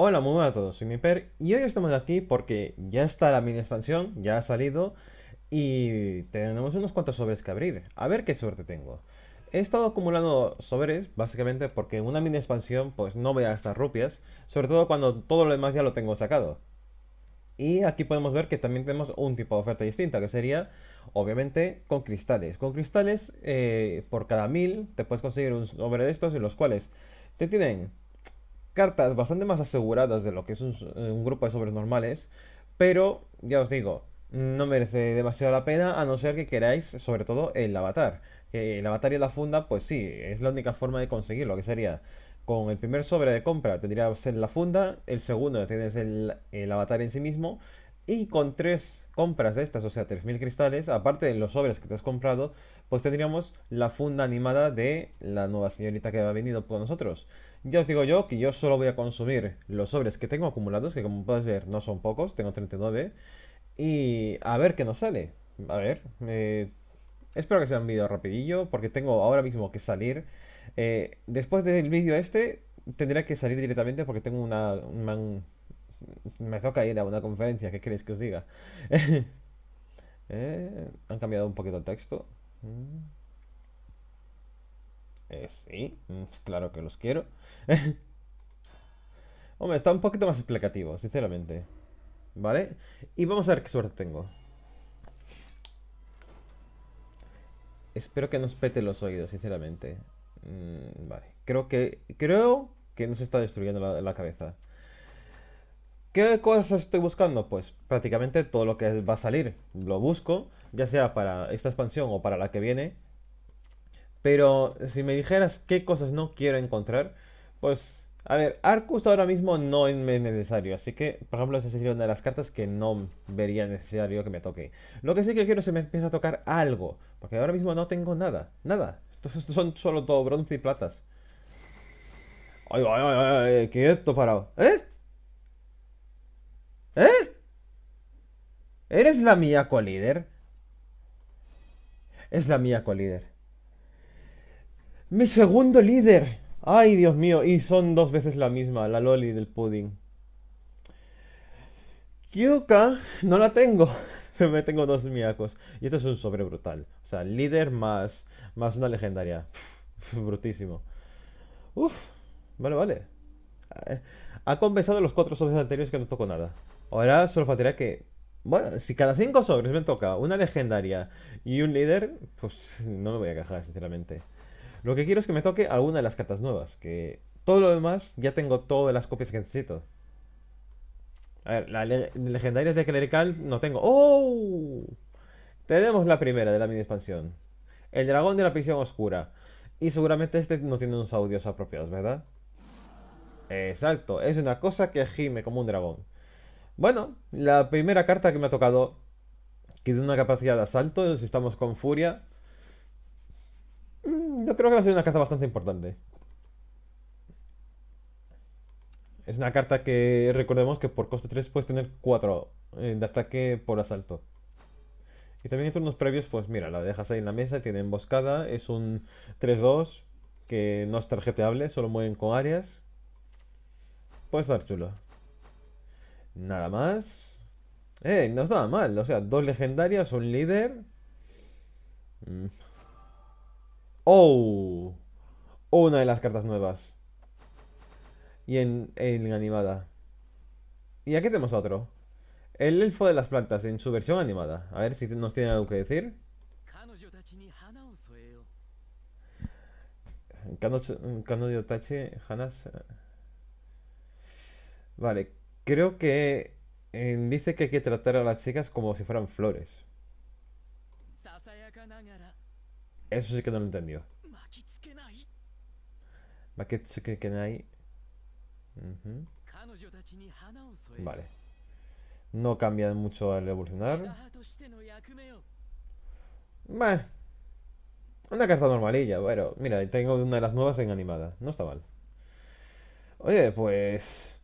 Hola, muy buenas a todos, soy Miper y hoy estamos aquí porque ya está la mini expansión, ya ha salido y tenemos unos cuantos sobres que abrir. A ver qué suerte tengo. He estado acumulando sobres, básicamente porque en una mini expansión pues no voy a gastar rupias, sobre todo cuando todo lo demás ya lo tengo sacado. Y aquí podemos ver que también tenemos un tipo de oferta distinta, que sería, obviamente, con cristales. Con cristales, eh, por cada mil te puedes conseguir un sobre de estos en los cuales te tienen cartas bastante más aseguradas de lo que es un, grupo de sobres normales, pero ya os digo, no merece demasiado la pena a no ser que queráis sobre todo el avatar. el avatar y la funda, pues sí, es la única forma de conseguirlo, que sería con el primer sobre de compra tendrías la funda, el segundo tienes el, el avatar en sí mismo y con tres compras de estas, o sea, 3.000 cristales, aparte de los sobres que te has comprado, pues tendríamos la funda animada de la nueva señorita que ha venido con nosotros. Ya os digo yo que yo solo voy a consumir los sobres que tengo acumulados, que como puedes ver no son pocos, tengo 39, y a ver qué nos sale. A ver, eh, espero que sea un vídeo rapidillo, porque tengo ahora mismo que salir. Eh, después del vídeo este, tendría que salir directamente porque tengo una, una me toca ir a una conferencia, ¿qué queréis que os diga? Eh, han cambiado un poquito el texto. Mm. Eh, sí, mm, claro que los quiero. Hombre, está un poquito más explicativo, sinceramente. ¿Vale? Y vamos a ver qué suerte tengo. Espero que nos pete los oídos, sinceramente. Mm, vale. Creo que. Creo que nos está destruyendo la cabeza. ¿Qué cosas estoy buscando? Pues prácticamente todo lo que va a salir lo busco, ya sea para esta expansión o para la que viene. Pero si me dijeras qué cosas no quiero encontrar, pues a ver, Arcus ahora mismo no es necesario, así que, por ejemplo, esa sería una de las cartas que no vería necesario que me toque. Lo que sí que quiero es que me empiece a tocar algo, porque ahora mismo no tengo nada, nada. Entonces son solo todo bronce y platas. Ay, ay, ay, ay, quieto, parado. ¿Eh? ¿Eh? ¿Eres la mía líder? Es la mía líder Mi segundo líder. Ay, Dios mío. Y son dos veces la misma, la loli del pudding. Kyuka, no la tengo. Pero me tengo dos miacos. Y esto es un sobre brutal. O sea, líder más, más una legendaria. brutísimo. Uf, vale, vale. Ha compensado los cuatro sobres anteriores que no tocó nada. Ahora solo faltaría que. Bueno, si cada cinco sobres me toca una legendaria y un líder, pues no me voy a quejar, sinceramente. Lo que quiero es que me toque alguna de las cartas nuevas, que todo lo demás ya tengo todas las copias que necesito. A ver, las legendarias de clerical no tengo. ¡Oh! Tenemos la primera de la mini expansión. El dragón de la prisión oscura. Y seguramente este no tiene unos audios apropiados, ¿verdad? Exacto, es una cosa que gime como un dragón. Bueno, la primera carta que me ha tocado, que de una capacidad de asalto, si estamos con furia, mm, yo creo que va a ser una carta bastante importante. Es una carta que recordemos que por coste 3 puedes tener 4 eh, de ataque por asalto. Y también en turnos previos, pues mira, la dejas ahí en la mesa, tiene emboscada, es un 3-2 que no es tarjeteable, solo mueren con áreas. Puede estar chulo. Nada más. Eh, no nada mal. O sea, dos legendarias, un líder. Mm. ¡Oh! Una de las cartas nuevas. Y en, animada. Y aquí tenemos otro. El elfo de las plantas en su versión animada. A ver si nos tiene algo que decir. Kanojo Tachi Hanas. Vale, Creo que eh, dice que hay que tratar a las chicas como si fueran flores. Eso sí que no lo entendió. Makitsuke Vale. No cambia mucho al evolucionar. Bueno. Una carta normalilla, bueno mira, tengo una de las nuevas en animada. No está mal. Oye, pues...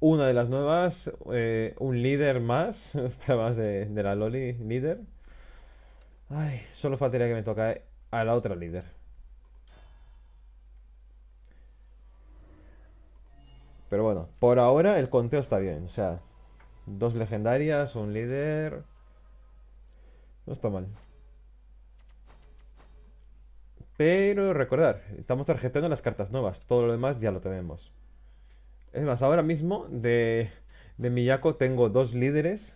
Una de las nuevas, eh, un líder más, más de, la Loli líder. Ay, solo faltaría que me toque a la otra líder. Pero bueno, por ahora el conteo está bien. O sea, dos legendarias, un líder. No está mal. Pero recordar, estamos tarjetando las cartas nuevas. Todo lo demás ya lo tenemos. Es más, ahora mismo de, de Miyako tengo dos líderes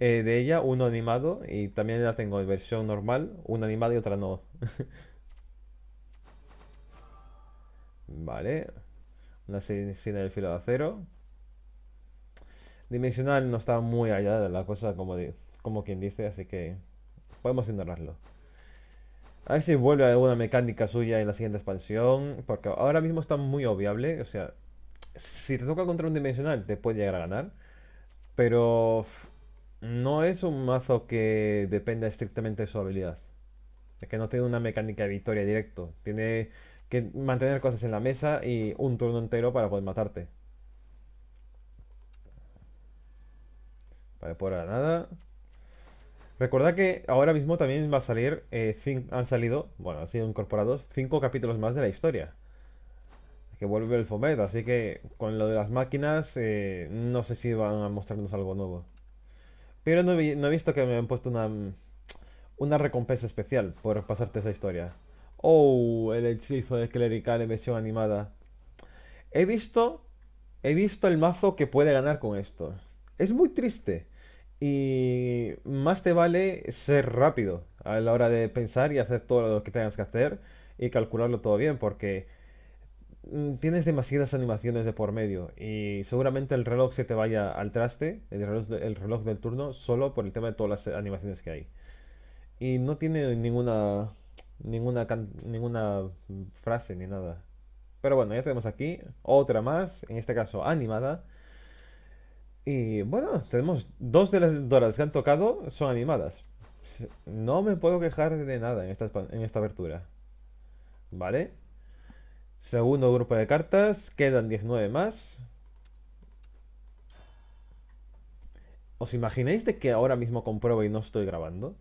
eh, de ella, uno animado y también la tengo en versión normal, una animada y otra no. vale. Una sin el filo de acero. Dimensional no está muy allá de la cosa como, como quien dice, así que podemos ignorarlo. A ver si vuelve alguna mecánica suya en la siguiente expansión, porque ahora mismo está muy obviable, o sea, si te toca contra un dimensional, te puede llegar a ganar. Pero no es un mazo que dependa estrictamente de su habilidad. Es que no tiene una mecánica de victoria directo. Tiene que mantener cosas en la mesa y un turno entero para poder matarte. Vale, por ahora nada. Recordad que ahora mismo también va a salir, eh, han salido, bueno, han sido incorporados cinco capítulos más de la historia que vuelve el fomet, Así que con lo de las máquinas, eh, no sé si van a mostrarnos algo nuevo. Pero no, he visto que me han puesto una, una recompensa especial por pasarte esa historia. Oh, el hechizo de clerical en versión animada. He visto, he visto el mazo que puede ganar con esto. Es muy triste. Y más te vale ser rápido a la hora de pensar y hacer todo lo que tengas que hacer y calcularlo todo bien, porque Mm, tienes demasiadas animaciones de por medio y seguramente el reloj se te vaya al traste, el reloj, del turno, solo por el tema de todas las animaciones que hay. Y no tiene ninguna, ninguna, ninguna mm, frase ni nada. Pero bueno, ya tenemos aquí otra más, en este caso animada. Y bueno, tenemos dos de las doradas que han tocado son animadas. No me puedo quejar de nada en esta, en esta apertura. ¿Vale? Segundo grupo de cartas, quedan 19 más. ¿Os imagináis de que ahora mismo compruebo y no estoy grabando?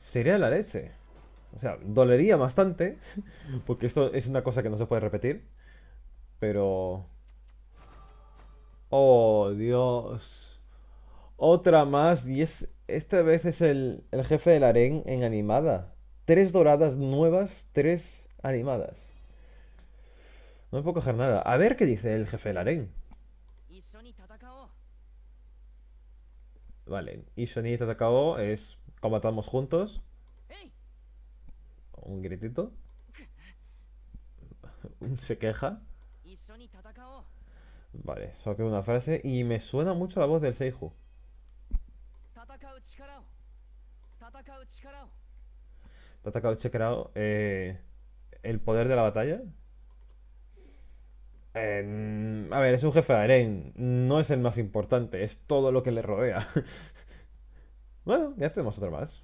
Sería la leche. O sea, dolería bastante, porque esto es una cosa que no se puede repetir. Pero... Oh, Dios. Otra más, y es esta vez es el, el jefe del harén en animada. Tres doradas nuevas, tres animadas. No me puedo coger nada. A ver qué dice el jefe del harén. Vale, Isoni Tatakao es combatamos juntos. Un gritito. Se queja. Vale, solo tengo una frase y me suena mucho la voz del Seiju. Tatakao Chikarao, eh, el poder de la batalla. Eh, a ver, es un jefe de arena. No es el más importante, es todo lo que le rodea. bueno, ya tenemos otro más.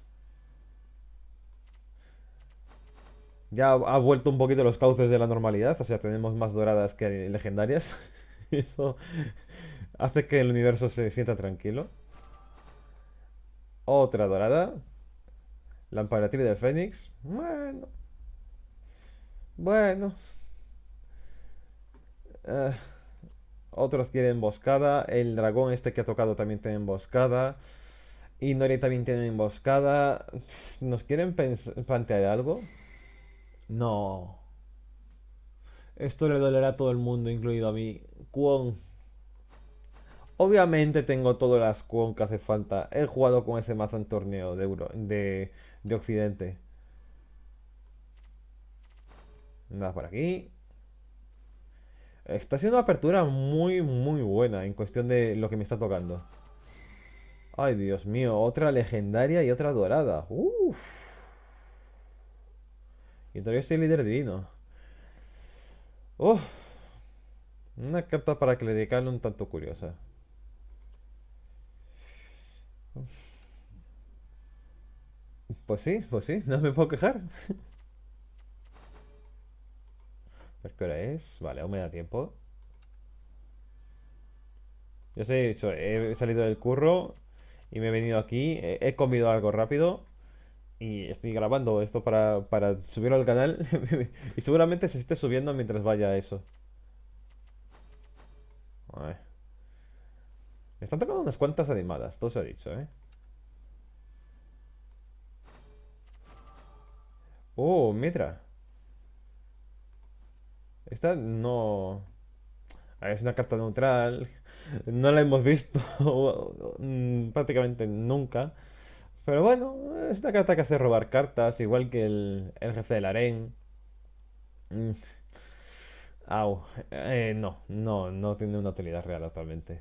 Ya ha vuelto un poquito los cauces de la normalidad, o sea, tenemos más doradas que legendarias. Eso hace que el universo se sienta tranquilo. Otra dorada. La del Fénix. Bueno. Bueno. Ah, otros quieren emboscada. El dragón este que ha tocado también tiene emboscada. Y Nori también tiene emboscada. ¿Nos quieren plantear algo? No. Esto le dolerá a todo el mundo, incluido a mí. Kwon. Obviamente tengo todas las Kwon que hace falta. He jugado con ese mazo en torneo de, Euro, de, de Occidente. Nada por aquí. Está siendo una apertura muy, muy buena en cuestión de lo que me está tocando. Ay, Dios mío, otra legendaria y otra dorada. Y todavía soy líder divino. Una carta para clerical un tanto curiosa. Pues sí, pues sí, no me puedo quejar. A ver qué hora es. Vale, aún me da tiempo. Yo sé, he he salido del curro y me he venido aquí. He, comido algo rápido. Y estoy grabando esto para, para subirlo al canal. y seguramente se esté subiendo mientras vaya eso. Me están tocando unas cuantas animadas, todo se ha dicho, ¿eh? Oh, Mitra. Esta no... Ah, es una carta neutral, no la hemos visto mm, prácticamente nunca. Pero bueno, es una carta que hace robar cartas, igual que el, jefe del harén. Mm. Au. Eh, no, no, no tiene una utilidad real actualmente.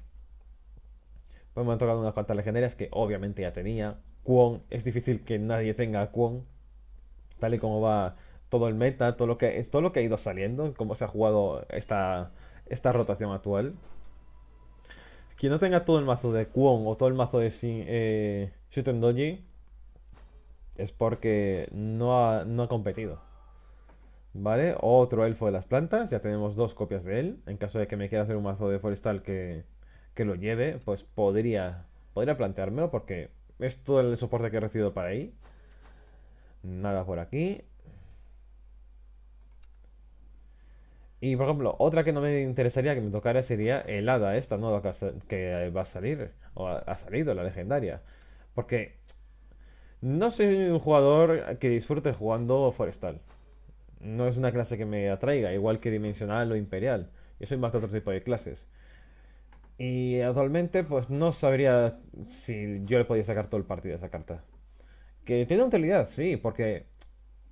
Pues me han tocado unas cuantas legendarias que obviamente ya tenía. Quon es difícil que nadie tenga a Kwon. Tal y como va todo el meta, todo lo que, todo lo que ha ido saliendo, cómo se ha jugado esta, esta rotación actual. Quien no tenga todo el mazo de Kwon o todo el mazo de eh, Shuten Doji es porque no ha, no ha competido. ¿Vale? Otro elfo de las plantas, ya tenemos dos copias de él. En caso de que me quiera hacer un mazo de forestal que, que lo lleve, pues podría, podría planteármelo porque es todo el soporte que he recibido para ahí. Nada por aquí. Y por ejemplo, otra que no me interesaría que me tocara sería el hada esta nueva que va a salir, o ha salido, la legendaria. Porque no soy un jugador que disfrute jugando forestal. No es una clase que me atraiga, igual que dimensional o imperial. Yo soy más de otro tipo de clases. Y actualmente pues no sabría si yo le podía sacar todo el partido a esa carta. Que tiene utilidad, sí, porque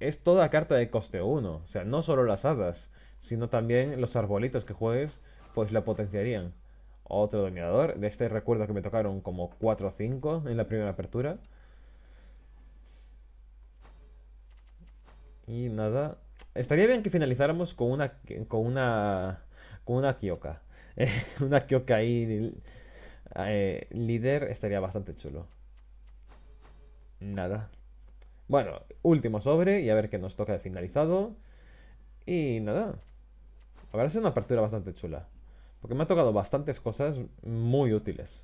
es toda carta de coste 1. O sea, no solo las hadas sino también los arbolitos que juegues, pues la potenciarían. Otro dominador, de este recuerdo que me tocaron como 4 o 5 en la primera apertura. Y nada, estaría bien que finalizáramos con una con una con una Kyoka. una ahí eh, líder estaría bastante chulo. Nada. Bueno, último sobre y a ver qué nos toca de finalizado. Y nada ver, sido una apertura bastante chula. Porque me ha tocado bastantes cosas muy útiles.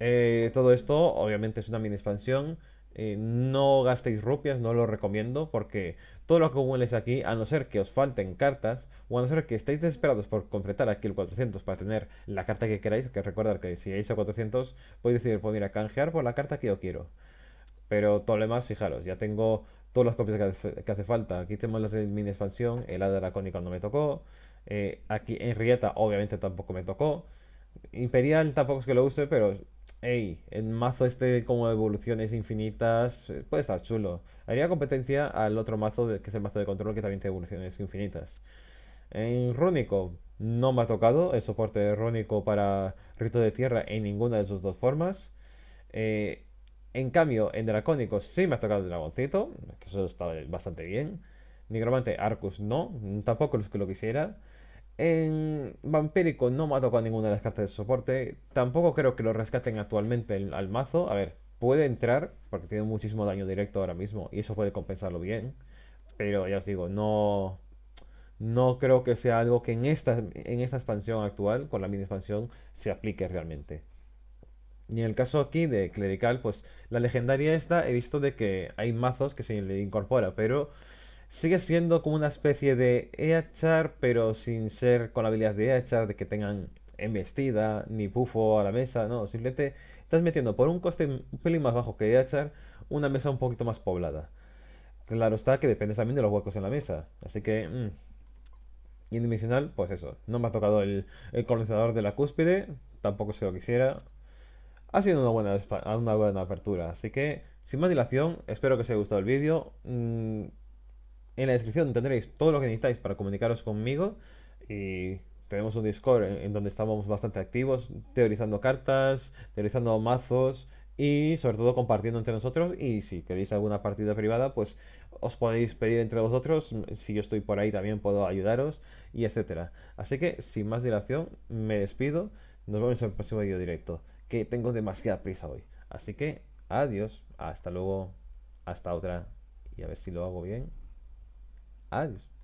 Eh, todo esto, obviamente, es una mini expansión. Eh, no gastéis rupias, no lo recomiendo, porque todo lo que acumules aquí, a no ser que os falten cartas, o a no ser que estéis desesperados por completar aquí el 400 para tener la carta que queráis, que recordad que si llegáis a 400 podéis decidir ir a canjear por la carta que yo quiero. Pero todo lo demás, fijaros, ya tengo todas las copias que hace, falta. Aquí tenemos las de mini expansión, el hada lacónica no me tocó, eh, aquí en Rieta obviamente tampoco me tocó. Imperial tampoco es que lo use, pero hey, el mazo este como evoluciones infinitas eh, puede estar chulo. Haría competencia al otro mazo que es el mazo de control que también tiene evoluciones infinitas. En Rúnico no me ha tocado el soporte de Rúnico para Rito de Tierra en ninguna de sus dos formas. Eh, en cambio, en Dracónico sí me ha tocado el dragoncito, que eso está bastante bien. Nigromante Arcus no, tampoco es que lo quisiera. En Vampírico no mato con ninguna de las cartas de soporte. Tampoco creo que lo rescaten actualmente al mazo. A ver, puede entrar, porque tiene muchísimo daño directo ahora mismo. Y eso puede compensarlo bien. Pero ya os digo, no. No creo que sea algo que en esta, en esta expansión actual, con la mini expansión, se aplique realmente. Y en el caso aquí de Clerical, pues la legendaria esta he visto de que hay mazos que se le incorpora, pero sigue siendo como una especie de EHR, pero sin ser con la habilidad de EHR, de que tengan embestida, ni bufo a la mesa, no, simplemente estás metiendo por un coste un pelín más bajo que EHR una mesa un poquito más poblada. Claro está que depende también de los huecos en la mesa, así que... Mm. indimensional Y dimensional, pues eso, no me ha tocado el, el colonizador de la cúspide, tampoco se lo quisiera. Ha sido una buena, una buena apertura, así que, sin más dilación, espero que os haya gustado el vídeo. Mm, en la descripción tendréis todo lo que necesitáis para comunicaros conmigo y tenemos un Discord en, donde estamos bastante activos, teorizando cartas, teorizando mazos y sobre todo compartiendo entre nosotros y si queréis alguna partida privada pues os podéis pedir entre vosotros, si yo estoy por ahí también puedo ayudaros y etcétera. Así que sin más dilación me despido, nos vemos en el próximo video directo, que tengo demasiada prisa hoy. Así que adiós, hasta luego, hasta otra y a ver si lo hago bien. áreas ah,